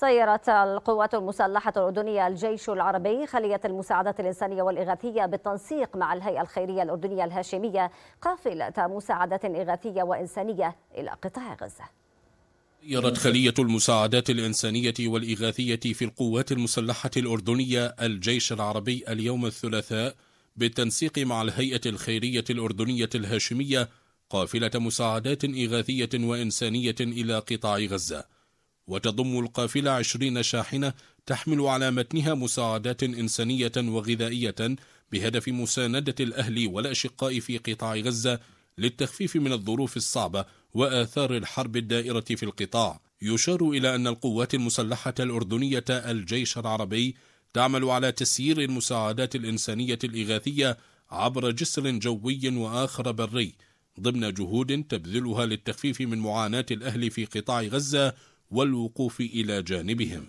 سيرت القوات المسلحة الأردنية الجيش العربي خلية المساعدة الإنسانية والإغاثية بالتنسيق مع الهيئة الخيرية الأردنية الهاشمية قافلة مساعدة إغاثية وإنسانية إلى قطاع غزة سيرت خلية المساعدات الإنسانية والإغاثية في القوات المسلحة الأردنية الجيش العربي اليوم الثلاثاء بالتنسيق مع الهيئة الخيرية الأردنية الهاشمية قافلة مساعدات إغاثية وإنسانية إلى قطاع غزة وتضم القافلة عشرين شاحنة تحمل على متنها مساعدات إنسانية وغذائية بهدف مساندة الأهل والأشقاء في قطاع غزة للتخفيف من الظروف الصعبة وآثار الحرب الدائرة في القطاع يشار إلى أن القوات المسلحة الأردنية الجيش العربي تعمل على تسيير المساعدات الإنسانية الإغاثية عبر جسر جوي وآخر بري ضمن جهود تبذلها للتخفيف من معاناة الأهل في قطاع غزة والوقوف إلى جانبهم